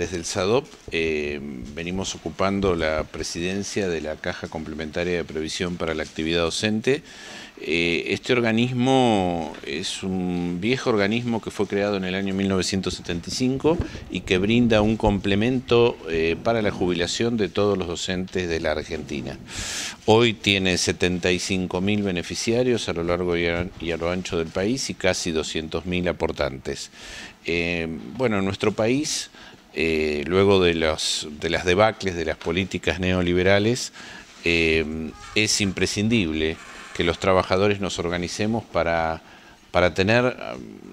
Desde el SADOP eh, venimos ocupando la presidencia de la Caja Complementaria de Previsión para la Actividad Docente. Eh, este organismo es un viejo organismo que fue creado en el año 1975 y que brinda un complemento eh, para la jubilación de todos los docentes de la Argentina. Hoy tiene 75.000 beneficiarios a lo largo y a, lo ancho del país y casi 200.000 aportantes. bueno, en nuestro país eh, luego de, los, de las debacles de las políticas neoliberales, eh, es imprescindible que los trabajadores nos organicemos para, para tener,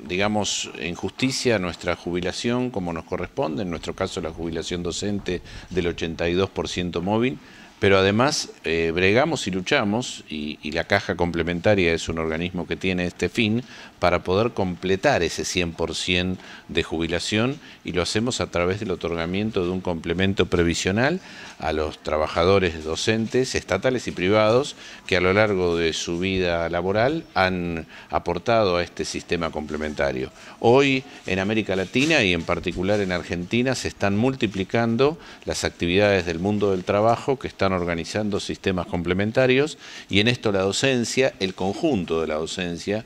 digamos, en justicia nuestra jubilación como nos corresponde, en nuestro caso la jubilación docente del 82% móvil, pero además eh, bregamos y luchamos, y, y, la caja complementaria es un organismo que tiene este fin, para poder completar ese 100% de jubilación, y lo hacemos a través del otorgamiento de un complemento previsional a los trabajadores docentes, estatales y privados, que a lo largo de su vida laboral han aportado a este sistema complementario. Hoy en América Latina y en particular en Argentina se están multiplicando las actividades del mundo del trabajo que están están organizando sistemas complementarios y en esto la docencia, el conjunto de la docencia,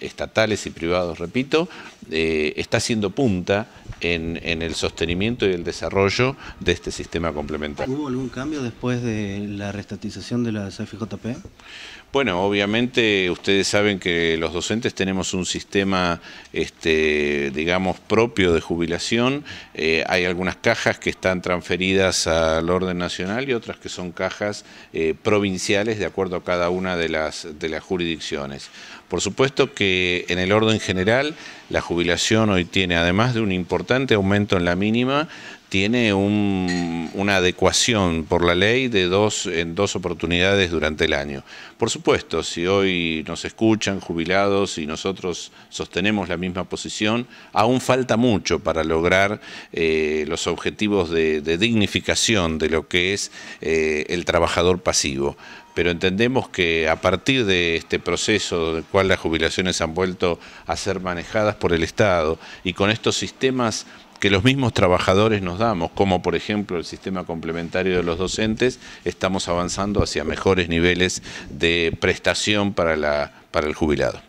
estatales y privados, repito, eh, está siendo punta en, el sostenimiento y el desarrollo de este sistema complementario. ¿Hubo algún cambio después de la restatización de la CFJP? Bueno, obviamente ustedes saben que los docentes tenemos un sistema, este, digamos, propio de jubilación. Eh, hay algunas cajas que están transferidas al orden nacional y otras que son cajas eh, provinciales de acuerdo a cada una de las, de las jurisdicciones. Por supuesto que en el orden general la jubilación hoy tiene, además de un importante aumento en la mínima tiene una adecuación por la ley de dos, en dos oportunidades durante el año. Por supuesto, si hoy nos escuchan jubilados y nosotros sostenemos la misma posición, aún falta mucho para lograr eh, los objetivos de, dignificación de lo que es eh, el trabajador pasivo pero entendemos que a partir de este proceso del cual las jubilaciones han vuelto a ser manejadas por el Estado y con estos sistemas que los mismos trabajadores nos damos, como por ejemplo el sistema complementario de los docentes, estamos avanzando hacia mejores niveles de prestación para, la, para el jubilado.